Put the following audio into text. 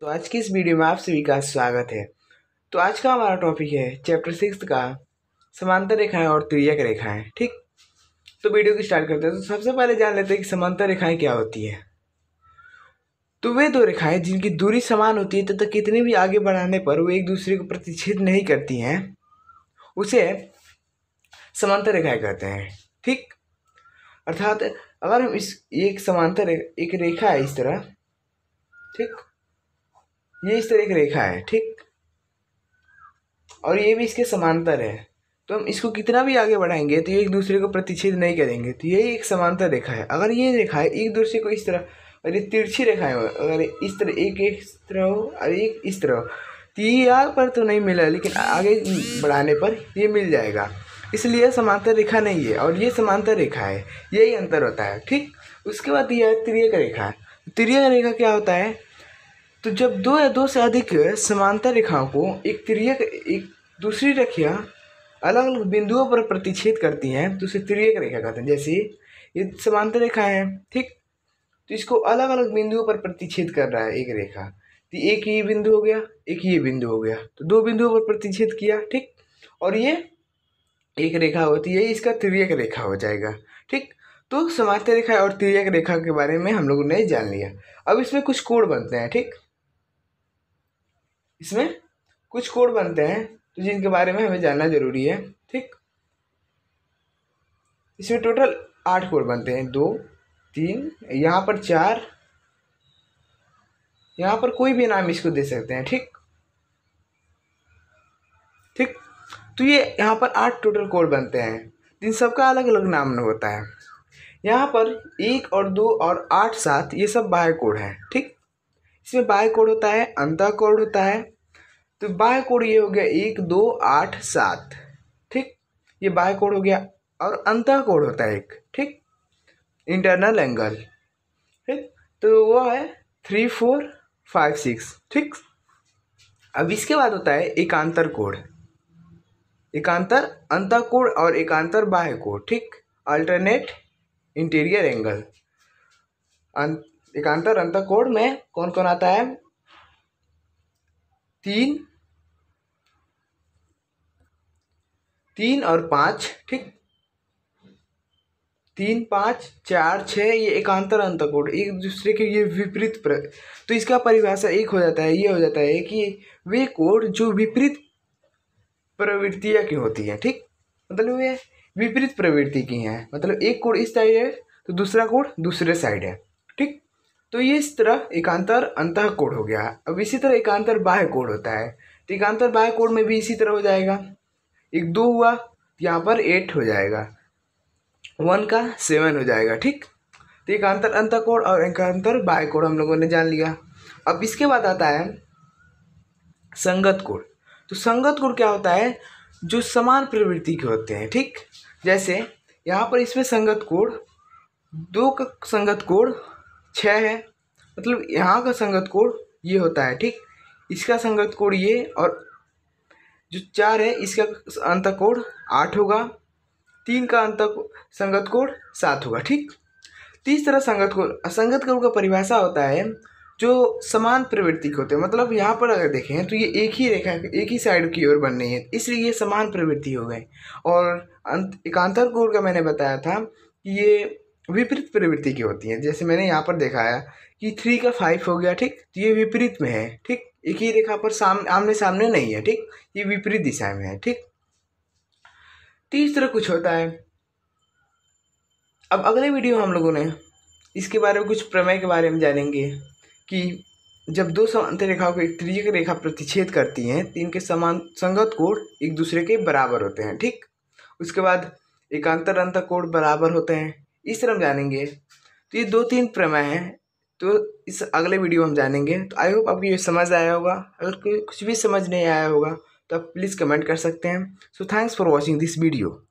तो आज की इस वीडियो में आप सभी का स्वागत है तो आज का हमारा टॉपिक है चैप्टर सिक्स का समांतर रेखाएं और त्रियक रेखाएं ठीक तो वीडियो को स्टार्ट करते हैं तो सबसे पहले जान लेते हैं कि समांतर रेखाएं क्या होती है तो वे दो रेखाएं जिनकी दूरी समान होती है तथा तो कितनी भी आगे बढ़ाने पर वो एक दूसरे को प्रतिच्छेद नहीं करती हैं उसे समांतर रेखाएं कहते हैं ठीक अर्थात अगर हम इस एक समांतर एक रेखा है इस तरह ठीक ये इस तरह की रेखा है ठीक और ये भी इसके समांतर है तो हम इसको कितना भी आगे बढ़ाएंगे तो ये एक दूसरे को प्रतिच्छेद नहीं करेंगे तो यही एक समांतर रेखा है अगर ये रेखा है एक दूसरे को इस तरह और ये तिरछी रेखाएं अगर इस तरह एक एक तरह हो और एक इस तरह हो तो ये यहाँ पर तो नहीं मिला लेकिन आगे बढ़ाने पर ये मिल जाएगा इसलिए समांतर रेखा नहीं है और ये समांतर रेखा है यही अंतर होता है ठीक उसके बाद यह त्रियक रेखा है त्रियक रेखा क्या होता है तो जब दो या दो से अधिक समांतर रेखाओं को एक त्रिय एक दूसरी रेखा अलग अलग बिंदुओं पर प्रतिच्छेद करती हैं तो उसे तिर्यक रेखा कहते हैं जैसे ये समांतर रेखा है ठीक तो इसको अलग अलग बिंदुओं पर प्रतिच्छेद कर रहा है एक रेखा तो एक ये बिंदु हो गया एक ये बिंदु हो गया तो दो बिंदुओं पर प्रतिच्छेद किया ठीक और ये एक रेखा होती है इसका तिर्यक रेखा हो जाएगा ठीक तो समांतर रेखा और त्रियक रेखा के बारे में हम लोगों ने जान लिया अब इसमें कुछ कोण बनते हैं ठीक इसमें कुछ कोड बनते हैं तो जिनके बारे में हमें जानना ज़रूरी है ठीक इसमें टोटल आठ कोड बनते हैं दो तीन यहाँ पर चार यहाँ पर कोई भी नाम इसको दे सकते हैं ठीक ठीक तो ये यहाँ पर आठ टोटल कोड बनते हैं इन सबका अलग अलग नाम होता है यहाँ पर एक और दो और आठ सात ये सब बाहर कोड हैं ठीक इसमें बाय कोड होता है अंत कोड होता है तो बाय कोड ये हो गया एक दो आठ सात ठीक ये बाय कोड हो गया और अंत कोड होता है एक ठीक इंटरनल एंगल ठीक तो वो है थ्री फोर फाइव सिक्स ठीक अब इसके बाद होता है एकांतर कोड एकांतर अंतर कोड और एकांतर बाह्य कोड ठीक अल्टरनेट इंटीरियर एंगल एकांतर अंतर कोण में कौन कौन आता है तीन तीन और पाँच ठीक तीन पाँच चार छः ये एकांतर अंतकोण एक दूसरे के ये विपरीत प्र तो इसका परिभाषा एक हो जाता है ये हो जाता है कि वे कोड जो विपरीत प्रवृत्तियाँ की होती हैं ठीक मतलब वे विपरीत प्रवृत्ति की हैं मतलब एक कोड इस साइड है तो दूसरा कोड दूसरे साइड है ठीक तो ये इस तरह एकांतर अंत कोड हो गया अब इसी तरह एकांतर बाह्य कोड होता है तो एकांतर बाह्य कोड में भी इसी तरह हो जाएगा एक दो हुआ तो यहाँ पर एट हो जाएगा वन का सेवन हो जाएगा ठीक तो एकांतर अंत कोड और एकांतर बाह्य कोड हम लोगों ने जान लिया अब इसके बाद आता है संगत कोड तो संगत कोड क्या होता है जो समान प्रवृत्ति के होते हैं ठीक जैसे यहाँ पर इसमें संगत कोड दो का संगत कोड छः है मतलब यहाँ का संगत कोण ये होता है ठीक इसका संगत कोण ये और जो चार है इसका अंत कोण आठ होगा तीन का अंत संगत कोण सात होगा ठीक तीस तरह संगत कोण असंगत कोण का परिभाषा होता है जो समान प्रवृत्ति के होते हैं मतलब यहाँ पर अगर देखें तो ये एक ही रेखा एक ही साइड की ओर बन रही है इसलिए ये समान प्रवृत्ति हो गए और अंत एकांतर कोण का मैंने बताया था कि ये विपरीत प्रवृत्ति की होती हैं जैसे मैंने यहाँ पर दिखाया कि थ्री का फाइव हो गया ठीक तो ये विपरीत में है ठीक एक ही रेखा पर सामने आमने सामने नहीं है ठीक ये विपरीत दिशा में है ठीक तीसरा कुछ होता है अब अगले वीडियो हम लोगों ने इसके बारे में कुछ प्रमेय के बारे में जानेंगे कि जब दो समांतर रेखाओं को एक त्रिज्य रेखा प्रतिच्छेद करती हैं तो इनके समान संगत कोण एक दूसरे के बराबर होते हैं ठीक उसके बाद एकांतर अंतर कोण बराबर होते हैं इस तरह हम जानेंगे तो ये दो तीन प्रमेय हैं तो इस अगले वीडियो हम जानेंगे तो आई होप आपको ये समझ आया होगा अगर कोई कुछ भी समझ नहीं आया होगा तो आप प्लीज़ कमेंट कर सकते हैं so thanks for watching this video